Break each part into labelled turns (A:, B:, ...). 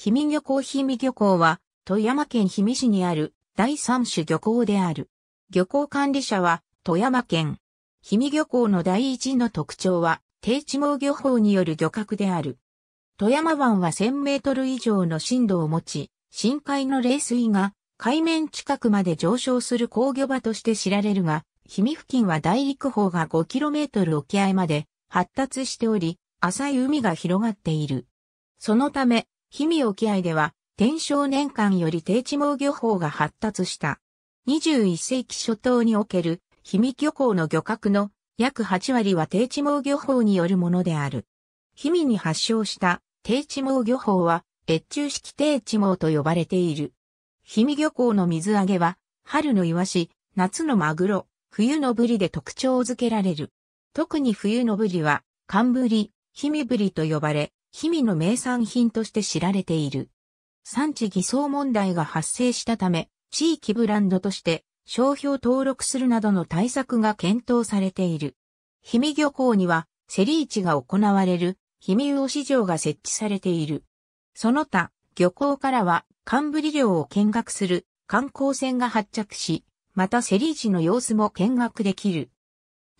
A: 氷
B: 見漁港氷見漁港は、富山県氷見市にある第三種漁港である。漁港管理者は、富山県。氷見漁港の第一の特徴は、低地網漁法による漁獲である。富山湾は1000メートル以上の深度を持ち、深海の冷水が海面近くまで上昇する工業場として知られるが、氷見付近は大陸方が5トル沖合まで発達しており、浅い海が広がっている。そのため、氷見沖合では、天正年間より低地毛漁法が発達した。21世紀初頭における、氷見漁港の漁獲の約8割は低地毛漁法によるものである。氷見に発祥した低地毛漁法は、越中式低地毛と呼ばれている。氷見漁港の水揚げは、春のイワシ、夏のマグロ、冬のブリで特徴づけられる。特に冬のブリは、寒ブリ、氷見ブリと呼ばれ、氷見の名産品として知られている。産地偽装問題が発生したため、地域ブランドとして商標登録するなどの対策が検討されている。氷見漁港には、セリ市が行われる、氷見魚市場が設置されている。その他、漁港からは、寒ブリ漁を見学する観光船が発着し、またセリ市の様子も見学できる。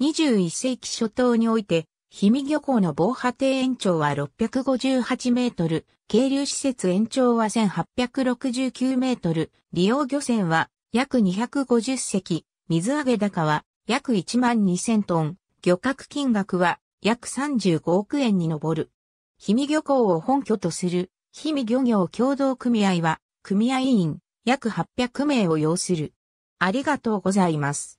B: 21世紀初頭において、氷見漁港の防波堤延長は658メートル、渓流施設延長は1869メートル、利用漁船は約250隻、水揚げ高は約1万2000トン、漁獲金額は約35億円に上る。氷見漁港を本拠とする氷見漁業協同組合は組合員約800名を要する。ありがと
A: うございます。